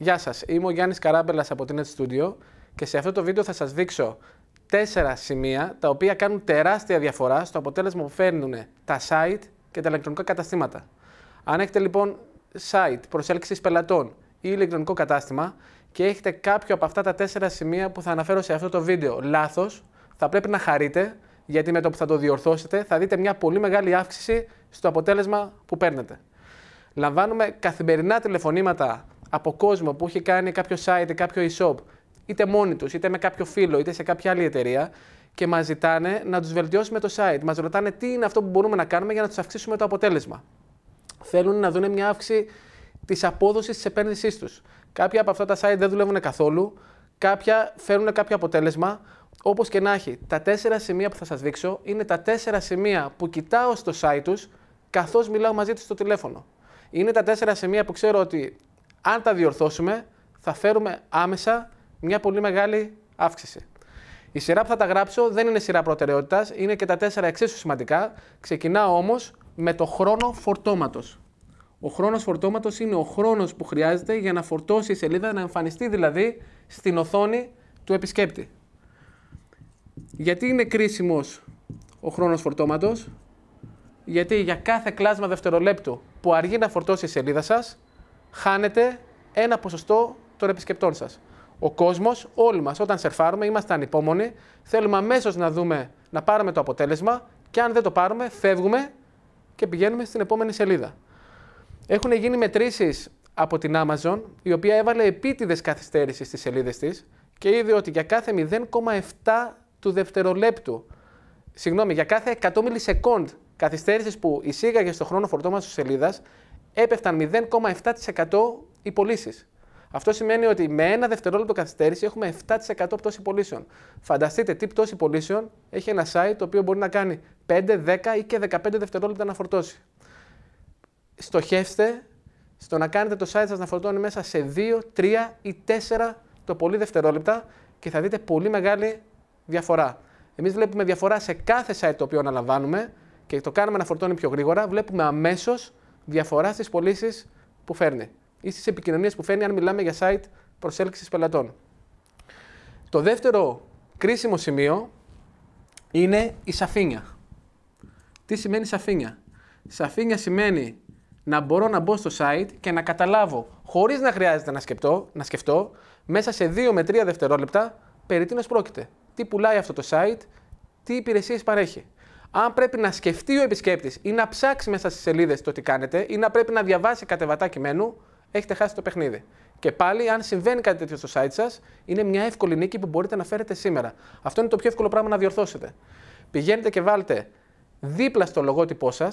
Γεια σας, είμαι ο Γιάννης Καράμπελας από την Net Studio και σε αυτό το βίντεο θα σας δείξω τέσσερα σημεία τα οποία κάνουν τεράστια διαφορά στο αποτέλεσμα που φέρνουν τα site και τα ηλεκτρονικά καταστήματα. Αν έχετε λοιπόν site προσέλκυσης πελατών ή ηλεκτρονικό κατάστημα και έχετε κάποιο από αυτά τα τέσσερα σημεία που θα αναφέρω σε αυτό το βίντεο λάθος, θα πρέπει να χαρείτε γιατί με το που θα το διορθώσετε θα δείτε μια πολύ μεγάλη αύξηση στο αποτέλεσμα που παίρνετε. Λαμβάνουμε καθημερινά τηλεφωνήματα από κόσμο που έχει κάνει κάποιο site ή κάποιο e-shop, είτε μόνοι τους, είτε με κάποιο φίλο, είτε σε κάποια άλλη εταιρεία, και μας ζητάνε να τους βελτιώσουμε το site. Μας ρωτάνε τι είναι αυτό που μπορούμε να κάνουμε για να τους αυξήσουμε το αποτέλεσμα. Θέλουν να δουν μια αύξηση της απόδοσης της επένδυσής τους. Κάποια από αυτά τα site δεν δουλεύουν καθόλου, κάποια φέρνουν κάποιο αποτέλεσμα. Όπως και να έχει, τα τέσσερα σημεία που θα σας δείξω είναι τα τέσσερα σημεία που κοιτάω στο site τους καθώς μιλάω μαζί τους στο τηλέφωνο. Είναι τα τέσσερα σημεία που ξέρω ότι αν τα διορθώσουμε, θα φέρουμε άμεσα μια πολύ μεγάλη αύξηση. Η σειρά που θα τα γράψω δεν είναι σειρά προτεραιότητας, είναι και τα τέσσερα εξίσου σημαντικά. Ξεκινάω όμως με το χρόνο φορτώματος. Ο χρόνος φορτώματος είναι ο χρόνος που χρειάζεται για να φορτώσει η σελίδα, να εμφανιστεί δηλαδή στην οθόνη του επισκέπτη. Γιατί είναι κρίσιμος ο χρόνος φορτώματος, Γιατί για κάθε κλάσμα δευτερολέπτου που αργεί να φορτώσει η σελίδα σας, χάνετε ένα ποσοστό των επισκεπτών σας. Ο κόσμος, όλοι μας, όταν σερφάρουμε, είμαστε ανυπόμονοι. Θέλουμε αμέσως να δούμε, να πάρουμε το αποτέλεσμα και αν δεν το πάρουμε, φεύγουμε και πηγαίνουμε στην επόμενη σελίδα. Έχουν γίνει μετρήσεις από την Amazon, η οποία έβαλε επίτηδες καθυστέρησης στις σελίδες της και είδε ότι για κάθε 0,7 του δευτερολέπτου, συγγνώμη, για κάθε 100 μιλισεκόντ καθυστέρησης που εισήγαγε στον χρόνο φορτώματο της σελίδας, έπεφταν 0,7% οι πωλήσεις. Αυτό σημαίνει ότι με ένα δευτερόλεπτο καθυστέρηση έχουμε 7% πτώση πωλήσεων. Φανταστείτε τι πτώση πωλήσεων έχει ένα site το οποίο μπορεί να κάνει 5, 10 ή και 15 δευτερόλεπτα να φορτώσει. Στοχεύστε στο να κάνετε το site σας να φορτώνει μέσα σε 2, 3 ή 4 το πολύ δευτερόλεπτα και θα δείτε πολύ μεγάλη διαφορά. Εμείς βλέπουμε διαφορά σε κάθε site το οποίο αναλαμβάνουμε και το κάνουμε να φορτώνει πιο γρήγορα. Βλέπουμε αμέσως διαφορά στις πωλήσεις που φέρνει ή στις επικοινωνίες που φέρνει, αν μιλάμε για site προσέλκυσης πελατών. Το δεύτερο κρίσιμο σημείο είναι η σαφήνεια. Τι σημαίνει σαφήνεια. Σαφήνεια σημαίνει να μπορώ να μπω στο site και να καταλάβω, χωρίς να χρειάζεται να σκεφτώ, να σκεφτώ μέσα σε 2 με 3 δευτερόλεπτα, περί τίνος πρόκειται. Τι πουλάει αυτό το site, τι υπηρεσίες παρέχει αν πρέπει να σκεφτεί ο επισκέπτης ή να ψάξει μέσα στις σελίδες το τι κάνετε ή να πρέπει να διαβάσει κατεβατά κειμένου, έχετε χάσει το παιχνίδι. Και πάλι, αν συμβαίνει κάτι τέτοιο στο site σας, είναι μια εύκολη νίκη που μπορείτε να φέρετε σήμερα. Αυτό είναι το πιο εύκολο πράγμα να διορθώσετε. Πηγαίνετε και βάλτε δίπλα στο λογότυπό σας,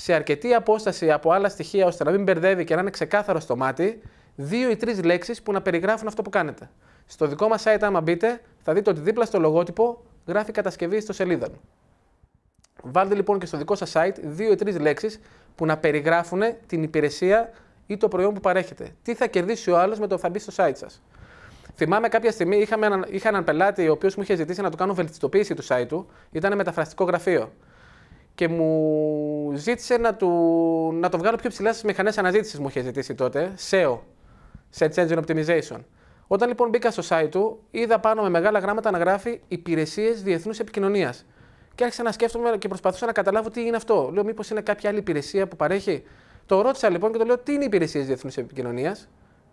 σε αρκετή απόσταση από άλλα στοιχεία, ώστε να μην μπερδεύει και να είναι ξεκάθαρο στο μάτι, δύο ή τρεις λέξεις που να περιγράφουν αυτό που κάνετε. Στο δικό μας site, άμα μπείτε, θα δείτε ότι δίπλα στο λογότυπο γράφει κατασκευή στο σελίδα Βάλτε λοιπόν και στο δικό σας site δύο ή τρεις λέξεις που να περιγράφουν την υπηρεσία ή το προϊόν που παρέχετε. Τι θα κερδίσει ο άλλος με το που θα μπει στο site σας. Θυμάμαι κάποια στιγμή είχαμε έναν, είχα έναν πελάτη ο οποίος μου είχε ζητήσει να του κάνω βελτιστοποίηση του site του. Ήταν μεταφραστικό γραφείο. Και μου ζήτησε να, του, να το βγάλω πιο ψηλά στις μηχανές αναζήτησης μου είχε ζητήσει τότε. SEO, Search Engine Optimization. Όταν λοιπόν μπήκα στο site του, είδα πάνω με μεγάλα γράμματα να γράφει υπηρεσίες διεθνούς επικοινωνίας. Και άρχισα να σκέφτομαι και προσπαθούσα να καταλάβω τι είναι αυτό. Λέω, Μήπως είναι κάποια άλλη υπηρεσία που παρέχει. Το ρώτησα λοιπόν και το λέω, Τι είναι υπηρεσίες διεθνούς επικοινωνίας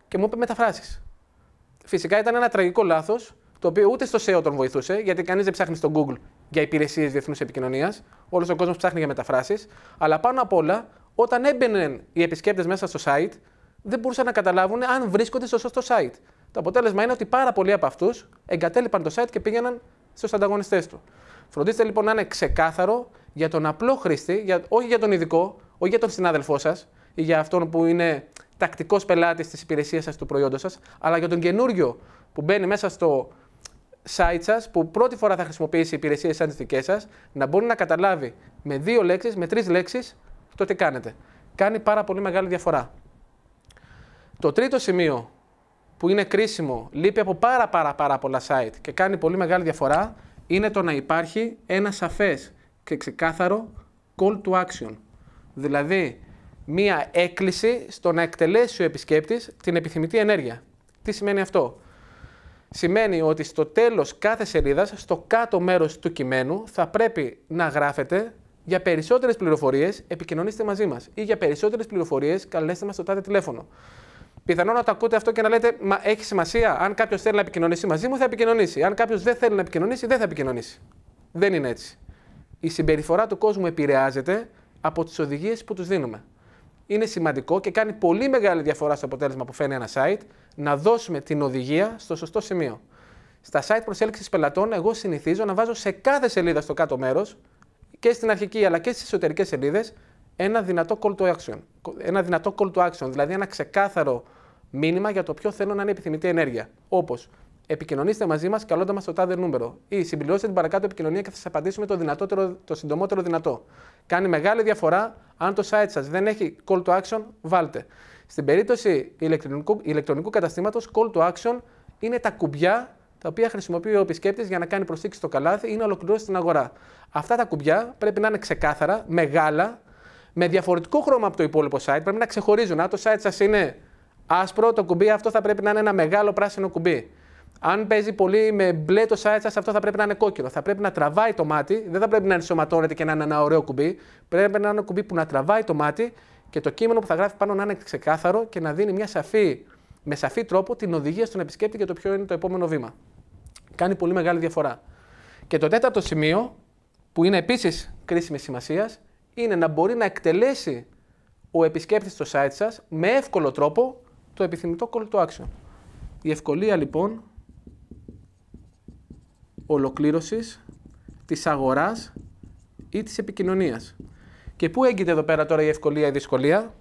και μου είπε μεταφράσεις. Φυσικά ήταν ένα τραγικό λάθος, το οποίο ούτε στο SEO τον βοηθούσε, γιατί κανείς δεν ψάχνει στο Google για υπηρεσίες διεθνούς επικοινωνίας. Όλος ο κόσμος ψάχνει για μεταφράσεις. Αλλά πάνω απ' όλα, όταν έμπαιναν οι επισκέπτες μέσα στο site, δεν μπορούσαν να καταλάβουν αν βρίσκονται στο σωστό site. Το αποτέλεσμα είναι ότι πάρα πολλοί από αυτούς εγκατέλειπαν το site και πήγαιναν στους ανταγωνιστές του. Φροντίστε λοιπόν να είναι ξεκάθαρο για τον απλό χρήστη, για, όχι για τον ειδικό, όχι για τον συνάδελφό σας ή για αυτόν που είναι τακτικός πελάτης της υπηρεσίας σας, του προϊόντος σας, αλλά για τον καινούριο που μπαίνει μέσα στο site σας, που πρώτη φορά θα χρησιμοποιήσει υπηρεσίε σαν τις δικές σας, να μπορεί να καταλάβει με δύο λέξεις, με τρεις λέξεις το τι κάνετε. Κάνει πάρα πολύ μεγάλη διαφορά. Το τρίτο σημείο που είναι κρίσιμο, λείπει από πάρα πάρα πάρα πολλά site και κάνει πολύ μεγάλη διαφορά, είναι το να υπάρχει ένα σαφές και ξεκάθαρο call to action. Δηλαδή, μία έκκληση στο να εκτελέσει ο επισκέπτης την επιθυμητή ενέργεια. Τι σημαίνει αυτό. Σημαίνει ότι στο τέλος κάθε σελίδας, στο κάτω μέρος του κειμένου, θα πρέπει να γράφετε για περισσότερες πληροφορίες επικοινωνήστε μαζί μας ή για περισσότερες πληροφορίες καλέστε μας στο τάδε τηλέφωνο. Πιθανόν να το ακούτε αυτό και να λέτε, μα έχει σημασία. Αν κάποιος θέλει να επικοινωνήσει μαζί μου, θα επικοινωνήσει. Αν κάποιος δεν θέλει να επικοινωνήσει, δεν θα επικοινωνήσει. Δεν είναι έτσι. Η συμπεριφορά του κόσμου επηρεάζεται από τις οδηγίες που τους δίνουμε. Είναι σημαντικό και κάνει πολύ μεγάλη διαφορά στο αποτέλεσμα που φαίνει ένα site να δώσουμε την οδηγία στο σωστό σημείο. Στα site προσέλκυσης πελατών, εγώ συνηθίζω να βάζω σε κάθε σελίδα στο κάτω μέρος και στην αρχική αλλά και στις εσωτερικές σελίδες ένα δυνατό call to action. Ένα δυνατό call to action, δηλαδή ένα ξεκάθαρο μήνυμα για το ποιο θέλω να είναι επιθυμητή ενέργεια. Όπως επικοινωνήστε μαζί μας καλώντας μας το τάδε νούμερο ή συμπληρώστε την παρακάτω επικοινωνία και θα σας απαντήσουμε το, δυνατότερο, το συντομότερο δυνατό. Κάνει μεγάλη διαφορά αν το site σας δεν έχει call to action, βάλτε. Στην περίπτωση ηλεκτρονικού, ηλεκτρονικού καταστήματος, call to action είναι τα κουμπιά τα οποία χρησιμοποιεί ο επισκέπτης για να κάνει προσθήκη στο καλάθι ή να ολοκληρώσει την αγορά. Αυτά τα κουμπιά πρέπει να είναι ξεκάθαρα, μεγάλα, με διαφορετικό χρώμα από το υπόλοιπο site. Πρέπει να ξεχωρίζουν. Αν το site σας είναι άσπρο, το κουμπί αυτό θα πρέπει να είναι ένα μεγάλο πράσινο κουμπί. Αν παίζει πολύ με μπλε το site σας, αυτό θα πρέπει να είναι κόκκινο. Θα πρέπει να τραβάει το μάτι, δεν θα πρέπει να ενσωματώνεται και να είναι ένα ωραίο κουμπί. Πρέπει να είναι ένα κουμπί που να τραβάει το μάτι και το κείμενο που θα γράφει πάνω να είναι ξεκάθαρο και να δίνει μια σαφή, με σαφή τρόπο την οδηγία στον επισκέπτη για το ποιο είναι το επόμενο βήμα. Κάνει πολύ μεγάλη διαφορά. Και το τέταρτο σημείο, που είναι επίσης κρίσιμη σημασίας, είναι να μπορεί να εκτελέσει ο επισκέπτης στο site σας με εύκολο τρόπο το επιθυμητό call to action. Η ευκολία λοιπόν ολοκλήρωσης της αγοράς ή της επικοινωνίας. Και πού έγκυται εδώ πέρα τώρα η ευκολία ή η δυσκολία,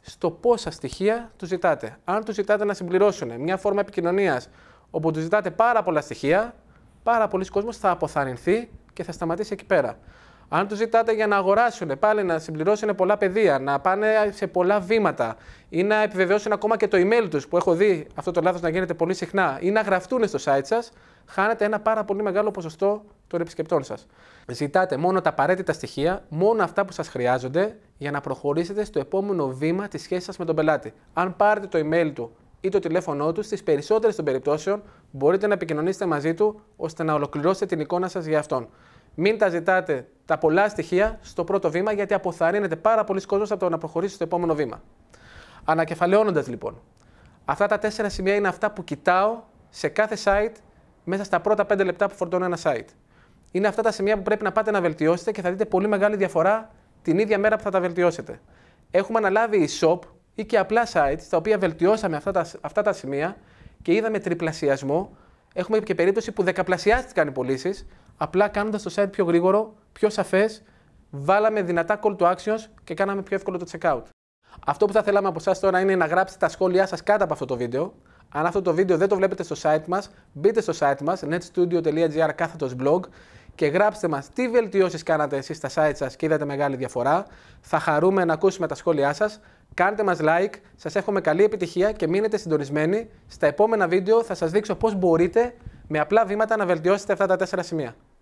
στο πόσα στοιχεία του ζητάτε. Αν του ζητάτε να συμπληρώσουν μια φόρμα επικοινωνίας όπου του ζητάτε πάρα πολλά στοιχεία, πάρα πολλοί κόσμοι θα αποθαρρυνθεί και θα σταματήσει εκεί πέρα. Αν τους ζητάτε για να αγοράσουν, πάλι να συμπληρώσουν πολλά πεδία, να πάνε σε πολλά βήματα ή να επιβεβαιώσουν ακόμα και το email τους, που έχω δει αυτό το λάθος να γίνεται πολύ συχνά, ή να γραφτούν στο site σας, χάνετε ένα πάρα πολύ μεγάλο ποσοστό των επισκεπτών σας. Ζητάτε μόνο τα απαραίτητα στοιχεία, μόνο αυτά που σας χρειάζονται για να προχωρήσετε στο επόμενο βήμα της σχέσης σας με τον πελάτη. Αν πάρετε το email του ή το τηλέφωνό του, στις περισσότερες των περιπτώσεων μπορείτε να επικοινωνήσετε μαζί του ώστε να ολοκληρώσετε την εικόνα σας για αυτόν. Μην τα ζητάτε τα πολλά στοιχεία στο πρώτο βήμα, γιατί αποθαρρύνεται πάρα πολλοί κόσμοι από το να προχωρήσει στο επόμενο βήμα. Ανακεφαλαιώνοντας λοιπόν, αυτά τα τέσσερα σημεία είναι αυτά που κοιτάω σε κάθε site μέσα στα πρώτα πέντε λεπτά που φορτώνω ένα site. Είναι αυτά τα σημεία που πρέπει να πάτε να βελτιώσετε και θα δείτε πολύ μεγάλη διαφορά την ίδια μέρα που θα τα βελτιώσετε. Έχουμε αναλάβει e-shop ή και απλά sites, τα οποία βελτιώσαμε αυτά τα, αυτά τα σημεία και είδαμε τριπλασιασμό έχουμε και περίπτωση που δεκαπλασιάστηκαν οι πωλήσεις, απλά κάνοντας το site πιο γρήγορο, πιο σαφές, βάλαμε δυνατά call to actions και κάναμε πιο εύκολο το checkout. Αυτό που θα θέλαμε από εσάς τώρα είναι να γράψετε τα σχόλιά σας κάτω από αυτό το βίντεο. Αν αυτό το βίντεο δεν το βλέπετε στο site μας, μπείτε στο site μας netstudio.gr κάθετος blog και γράψτε μας τι βελτιώσεις κάνατε εσείς στα site σας και είδατε μεγάλη διαφορά. Θα χαρούμε να ακούσουμε τα σχόλιά σας. Κάντε μας like, σας εύχομαι καλή επιτυχία και μείνετε συντονισμένοι. Στα επόμενα βίντεο θα σας δείξω πώς μπορείτε με απλά βήματα να βελτιώσετε αυτά τα τέσσερα σημεία.